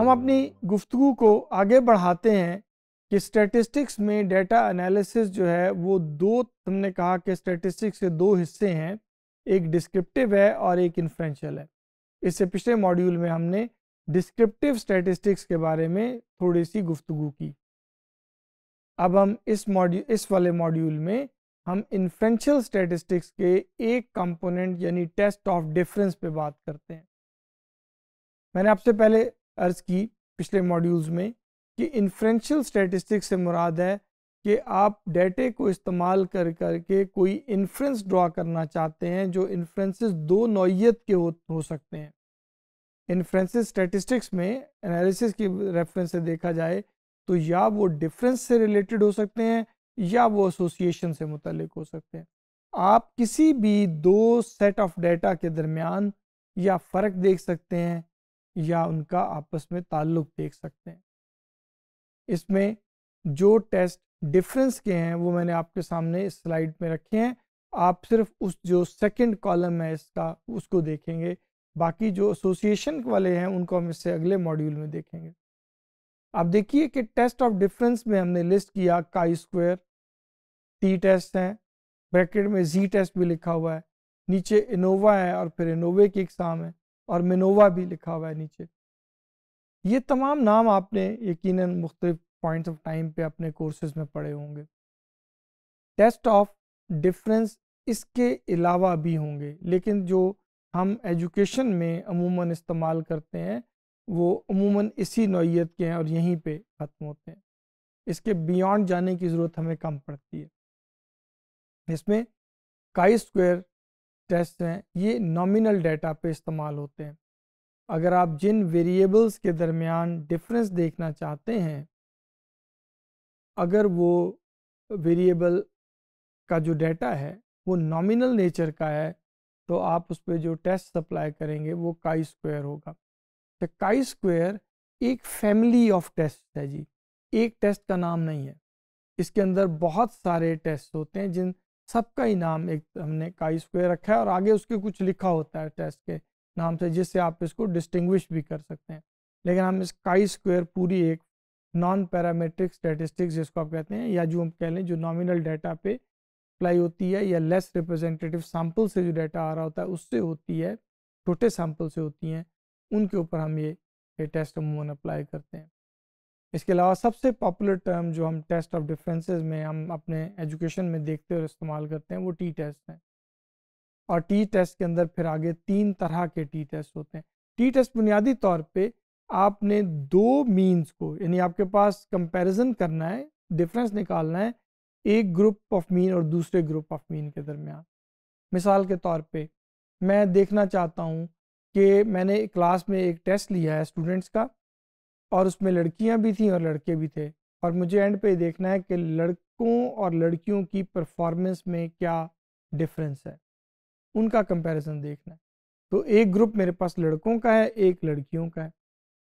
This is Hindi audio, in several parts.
हम अपनी गुफ्तु को आगे बढ़ाते हैं कि स्टैटिस्टिक्स में डेटा एनालिसिस जो है वो दो तुमने कहा कि स्टैटिस्टिक्स के दो हिस्से हैं एक डिस्क्रिप्टिव है और एक इन्फ्रेंशियल है इससे पिछले मॉड्यूल में हमने डिस्क्रिप्टिव स्टेटिस्टिक्स के बारे में थोड़ी सी गुफ्तु की अब हम इस मॉड्यू इस वाले मॉड्यूल में हम इन्फ्रेंशियल स्टेटिस्टिक्स के एक कंपोनेंट यानी टेस्ट ऑफ डिफरेंस पे बात करते हैं मैंने आपसे पहले अर्ज़ की पिछले मॉड्यूल्स में कि इन्फ्रेंशियल स्टेटिस्टिक्स से मुराद है कि आप डेटे को इस्तेमाल कर करके कोई इन्फ्रेंस ड्रा करना चाहते हैं जो इन्फ्रेंसिस दो नौीयत के हो, हो सकते हैं इन्फ्रेंसेस स्टेटिस्टिक्स में एनालिसिस की रेफरेंस से देखा जाए तो या वो डिफरेंस से रिलेटेड हो सकते हैं या वो एसोसिएशन से मुतलक हो सकते हैं आप किसी भी दो सेट ऑफ डेटा के दरमियान या फ़र्क देख सकते हैं या उनका आपस में ताल्लुक देख सकते हैं इसमें जो टेस्ट डिफरेंस के हैं वो मैंने आपके सामने इस स्लाइड में रखे हैं आप सिर्फ उस जो सेकंड कॉलम है इसका उसको देखेंगे बाकी जो एसोसिएशन वाले हैं उनको हम इससे अगले मॉड्यूल में देखेंगे आप देखिए कि टेस्ट ऑफ डिफरेंस में हमने लिस्ट किया काई स्क्वेयर टी टेस्ट हैं ब्रैकेट में जी टेस्ट भी लिखा हुआ है नीचे इनोवा है और फिर इनोवे की एग्ज़ाम है और मिनोवा भी लिखा हुआ है नीचे ये तमाम नाम आपने यकीन मुख्तलिफ पॉइंट्स ऑफ टाइम पे अपने कोर्सेज में पढ़े होंगे टेस्ट ऑफ डिफरेंस इसके अलावा भी होंगे लेकिन जो हम एजुकेशन में अमूमन इस्तेमाल करते हैं वो अमूमन इसी नौीयत के हैं और यहीं पे ख़त्म होते हैं इसके बियॉन्ड जाने की ज़रूरत हमें कम पड़ती है इसमें काई स्क्वायर टेस्ट हैं ये नॉमिनल डेटा पे इस्तेमाल होते हैं अगर आप जिन वेरिएबल्स के दरमियान डिफरेंस देखना चाहते हैं अगर वो वेरिएबल का जो डाटा है वो नॉमिनल नेचर का है तो आप उस पर जो टेस्ट सप्लाई करेंगे वो काई स्क्वायर होगा तो काई स्क्वायर एक फैमिली ऑफ टेस्ट है जी एक टेस्ट का नाम नहीं है इसके अंदर बहुत सारे टेस्ट होते हैं जिन सबका ही नाम एक हमने काई स्क्वेयर रखा है और आगे उसके कुछ लिखा होता है टेस्ट के नाम से जिससे आप इसको डिस्टिंग्विश भी कर सकते हैं लेकिन हम इस काई स्क्वेयर पूरी एक नॉन पैरामेट्रिक स्टेटिस्टिक्स जिसको आप कहते हैं या जो हम कह लें जो नॉमिनल डाटा पे अप्लाई होती है या लेस रिप्रेजेंटेटिव सैम्पल से जो डाटा आ रहा होता है उससे होती है छोटे सैम्पल से होती हैं उनके ऊपर हम ये टेस्ट अमूमन अप्लाई करते हैं इसके अलावा सबसे पॉपुलर टर्म जो हम टेस्ट ऑफ डिफरेंसेस में हम अपने एजुकेशन में देखते और इस्तेमाल करते हैं वो टी टेस्ट हैं और टी टेस्ट के अंदर फिर आगे तीन तरह के टी टेस्ट होते हैं टी टेस्ट बुनियादी तौर पे आपने दो मीन्स को यानी आपके पास कंपैरिजन करना है डिफरेंस निकालना है एक ग्रुप ऑफ मीन और दूसरे ग्रुप ऑफ मीन के दरमियान मिसाल के तौर पे मैं देखना चाहता हूँ कि मैंने क्लास में एक टेस्ट लिया है स्टूडेंट्स का और उसमें लड़कियां भी थीं और लड़के भी थे और मुझे एंड पे देखना है कि लड़कों और लड़कियों की परफॉर्मेंस में क्या डिफरेंस है उनका कंपैरिजन देखना है तो एक ग्रुप मेरे पास लड़कों का है एक लड़कियों का है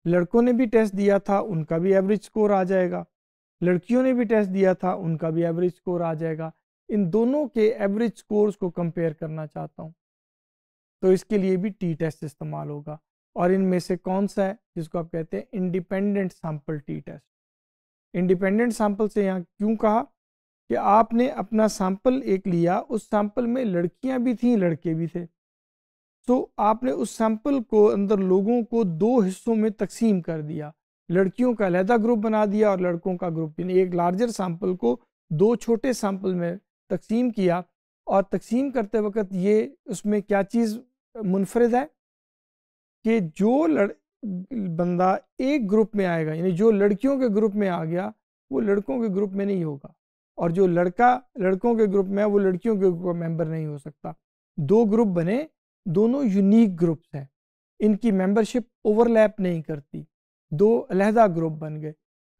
लड़कों ने भी टेस्ट दिया था उनका भी एवरेज स्कोर आ जाएगा लड़कियों ने भी टेस्ट दिया था उनका भी एवरेज स्कोर आ जाएगा इन दोनों के एवरेज स्कोर्स को कंपेयर करना चाहता हूँ तो इसके लिए भी टी टेस्ट इस्तेमाल होगा और इनमें से कौन सा है जिसको आप कहते हैं independent sample t test independent sample से यहाँ क्यों कहा कि आपने अपना सैंपल एक लिया उस सैंपल में लड़कियाँ भी थीं लड़के भी थे तो आपने उस सैंपल को अंदर लोगों को दो हिस्सों में तकसीम कर दिया लड़कियों का अलहदा ग्रुप बना दिया और लड़कों का ग्रुप यानी एक लार्जर सैंपल को दो छोटे सैंपल में तकसीम किया और तकसीम करते वक्त ये उसमें क्या चीज़ मुनफरद है कि जो लड़ बंदा एक ग्रुप में आएगा यानी जो लड़कियों के ग्रुप में आ गया वो लड़कों के ग्रुप में नहीं होगा और जो लड़का लड़कों के ग्रुप में है वो लड़कियों के ग्रुप मेंबर नहीं हो सकता दो ग्रुप बने दोनों यूनिक ग्रुप्स हैं इनकी मेंबरशिप ओवरलैप नहीं करती दो अलहदा ग्रुप बन गए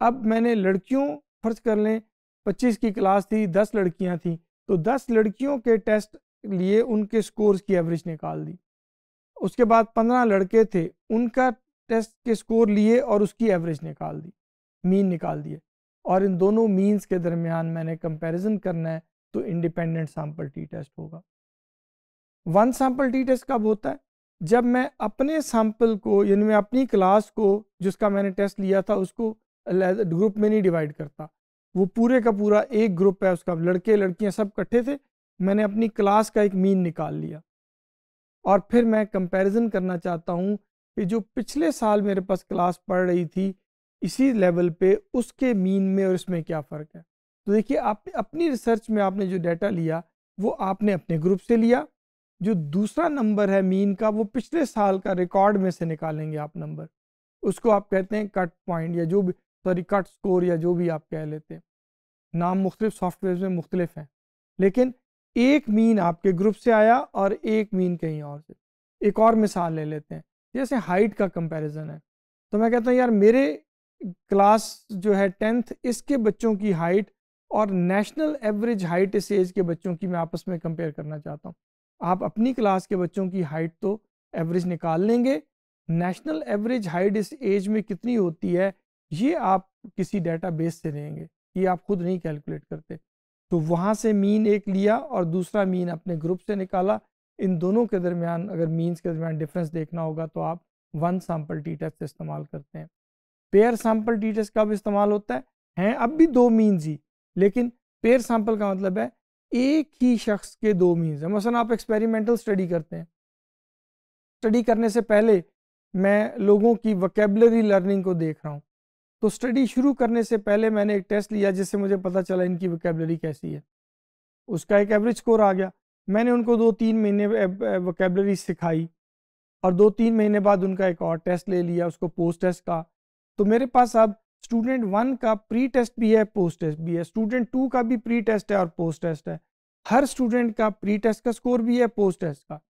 अब मैंने लड़कियों फर्ज कर लें पच्चीस की क्लास थी दस लड़कियां थी तो दस लड़कियों के टेस्ट लिए उनके स्कोर्स की एवरेज निकाल दी उसके बाद पंद्रह लड़के थे उनका टेस्ट के स्कोर लिए और उसकी एवरेज निकाल दी मीन निकाल दिए और इन दोनों मीन्स के दरमियान मैंने कंपैरिजन करना है तो इंडिपेंडेंट सैम्पल टी टेस्ट होगा वन सैम्पल टी टेस्ट कब होता है जब मैं अपने सैम्पल को यानी मैं अपनी क्लास को जिसका मैंने टेस्ट लिया था उसको ग्रुप में नहीं डिवाइड करता वो पूरे का पूरा एक ग्रुप है उसका लड़के लड़कियां सब इकट्ठे थे मैंने अपनी क्लास का एक मीन निकाल लिया और फिर मैं कंपैरिजन करना चाहता हूँ कि जो पिछले साल मेरे पास क्लास पढ़ रही थी इसी लेवल पे उसके मीन में और इसमें क्या फ़र्क है तो देखिए आप अपनी रिसर्च में आपने जो डाटा लिया वो आपने अपने ग्रुप से लिया जो दूसरा नंबर है मीन का वो पिछले साल का रिकॉर्ड में से निकालेंगे आप नंबर उसको आप कहते हैं कट पॉइंट या जो भी सॉरी कट स्कोर या जो भी आप कह लेते हैं नाम मुख्तलिफ सॉफ्टवेयर में मुख्तलिफ हैं लेकिन एक मीन आपके ग्रुप से आया और एक मीन कहीं और से एक और मिसाल ले लेते हैं जैसे हाइट का कंपैरिजन है तो मैं कहता हूँ यार मेरे क्लास जो है टेंथ इसके बच्चों की हाइट और नेशनल एवरेज हाइट इस एज के बच्चों की मैं आपस में कंपेयर करना चाहता हूँ आप अपनी क्लास के बच्चों की हाइट तो एवरेज निकाल लेंगे नेशनल एवरेज हाइट इस एज में कितनी होती है ये आप किसी बेस से लेंगे ये आप खुद नहीं कैलकुलेट करते तो वहाँ से मीन एक लिया और दूसरा मीन अपने ग्रुप से निकाला इन दोनों के दरमियान अगर मीन्स के दरमियान डिफरेंस देखना होगा तो आप वन सैम्पल टी टेस्ट इस्तेमाल करते हैं पेयर सैम्पल टी टेस्ट का इस्तेमाल होता है हैं अब भी दो मीन्स ही लेकिन पेयर सैम्पल का मतलब है एक ही शख्स के दो मीन्स हैं मसलन आप एक्सपेरिमेंटल स्टडी करते हैं स्टडी करने से पहले मैं लोगों की वकेबलरी लर्निंग को देख रहा हूँ तो स्टडी शुरू करने से पहले मैंने एक टेस्ट लिया जिससे मुझे पता चला इनकी वोकेबलरी कैसी है उसका एक एवरेज स्कोर आ गया मैंने उनको दो तीन महीने वोकेबलरी सिखाई और दो तीन महीने बाद उनका एक और टेस्ट ले लिया उसको पोस्ट टेस्ट का तो मेरे पास अब स्टूडेंट वन का प्री टेस्ट भी है पोस्ट टेस्ट भी है स्टूडेंट टू का भी प्री टेस्ट है और पोस्ट टेस्ट है हर स्टूडेंट का प्री टेस्ट का स्कोर भी है पोस्ट टेस्ट का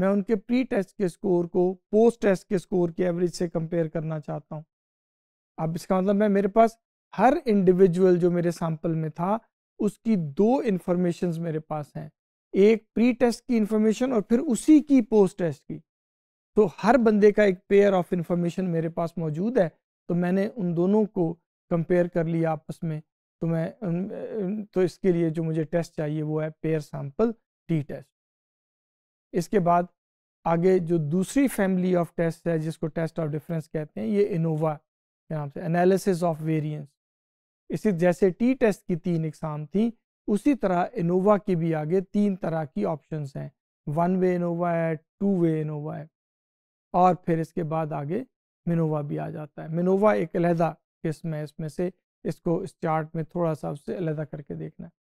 मैं उनके प्री टेस्ट के स्कोर को पोस्ट टेस्ट के स्कोर के एवरेज से कंपेयर करना चाहता हूँ अब इसका मतलब मैं मेरे पास हर इंडिविजुअल जो मेरे सैंपल में था उसकी दो इन्फॉर्मेशन मेरे पास हैं एक प्री टेस्ट की इन्फॉर्मेशन और फिर उसी की पोस्ट टेस्ट की तो हर बंदे का एक पेयर ऑफ इन्फॉर्मेशन मेरे पास मौजूद है तो मैंने उन दोनों को कंपेयर कर लिया आपस में तो मैं तो इसके लिए जो मुझे टेस्ट चाहिए वो है पेयर सैंपल टी टेस्ट इसके बाद आगे जो दूसरी फैमिली ऑफ टेस्ट है जिसको टेस्ट ऑफ डिफरेंस कहते हैं ये इनोवा यहाँ से एनालिसिस ऑफ वेरिएंस इसी जैसे टी टेस्ट की तीन एग्जाम थी उसी तरह इनोवा की भी आगे तीन तरह की ऑप्शंस हैं वन वे इनोवा है टू वे इनोवा है और फिर इसके बाद आगे मिनोवा भी आ जाता है मिनोवा एक अलहदा किस्म है इसमें से इसको इस चार्ट में थोड़ा सा उससे अलहदा करके देखना है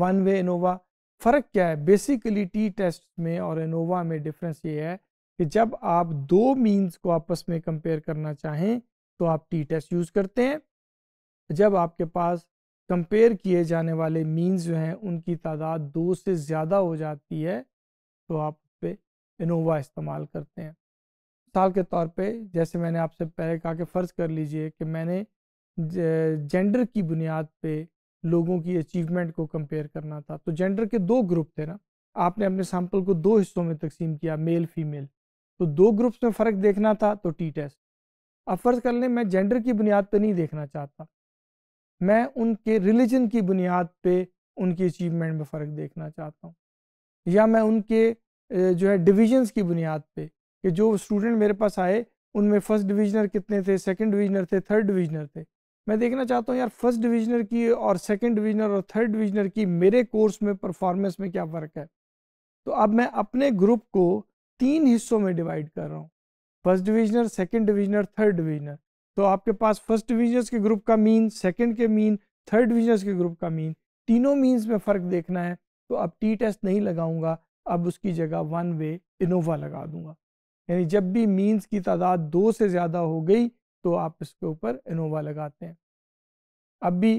वन वे इनोवा फ़र्क क्या है बेसिकली टी टेस्ट में और इनोवा में डिफरेंस ये है कि जब आप दो मीन्स को आपस में कंपेयर करना चाहें तो आप टी टेस्ट यूज़ करते हैं जब आपके पास कंपेयर किए जाने वाले मीन्स जो हैं उनकी तादाद दो से ज़्यादा हो जाती है तो आप उस पर इनोवा इस्तेमाल करते हैं मिसाल के तौर पे जैसे मैंने आपसे पहले कहा कि फ़र्ज़ कर लीजिए कि मैंने जेंडर की बुनियाद पे लोगों की अचीवमेंट को कंपेयर करना था तो जेंडर के दो ग्रुप थे ना आपने अपने सैम्पल को दो हिस्सों में तकसीम किया मेल फीमेल तो दो ग्रुप्स में फ़र्क देखना था तो टी टेस्ट अब फर्ज कर लें मैं जेंडर की बुनियाद पर नहीं देखना चाहता मैं उनके रिलीजन की बुनियाद पर उनकी अचीवमेंट में फ़र्क देखना चाहता हूँ या मैं उनके जो है डिविजन्स की बुनियाद पर कि जो स्टूडेंट मेरे पास आए उनमें फर्स्ट डिविजनर कितने थे सेकंड डिविजनर थे थर्ड डिविजनर थे मैं देखना चाहता हूँ यार फर्स्ट डिविजनर की और सेकंड डिविजनर और थर्ड डिविजनर की मेरे कोर्स में परफॉर्मेंस में क्या फ़र्क है तो अब मैं अपने ग्रुप को तीन हिस्सों में डिवाइड कर रहा हूँ first divisioner second divisioner third divisioner तो आपके पास फर्स्ट डिविजनर्स के ग्रुप का मीन सेकेंड के मीन थर्ड डिविजनर्स के ग्रुप का मीन तीनों मीन्स में फ़र्क देखना है तो अब टी टेस्ट नहीं लगाऊंगा अब उसकी जगह वन वे इनोवा लगा दूंगा यानी जब भी मीन्स की तादाद दो से ज़्यादा हो गई तो आप इसके ऊपर इनोवा लगाते हैं अब भी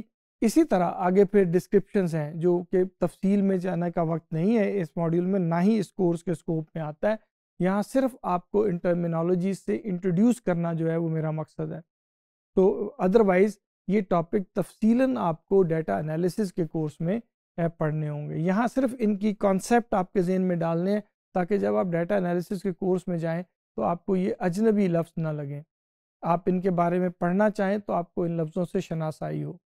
इसी तरह आगे फिर डिस्क्रिप्शन हैं जो कि तफसील में जाने का वक्त नहीं है इस मॉड्यूल में ना ही इस कोर्स के स्कोप में आता है यहाँ सिर्फ आपको इन टर्मिनोलॉजी से इंट्रोड्यूस करना जो है वो मेरा मकसद है तो अदरवाइज़ ये टॉपिक तफसीला आपको डाटा एनालिसिस के कोर्स में पढ़ने होंगे यहाँ सिर्फ इनकी कॉन्सेप्ट आपके जहन में डालने हैं ताकि जब आप डाटा एनालिसिस के कोर्स में जाएं तो आपको ये अजनबी लफ्ज़ ना लगें आप इनके बारे में पढ़ना चाहें तो आपको इन लफ्ज़ों से शनासाई हो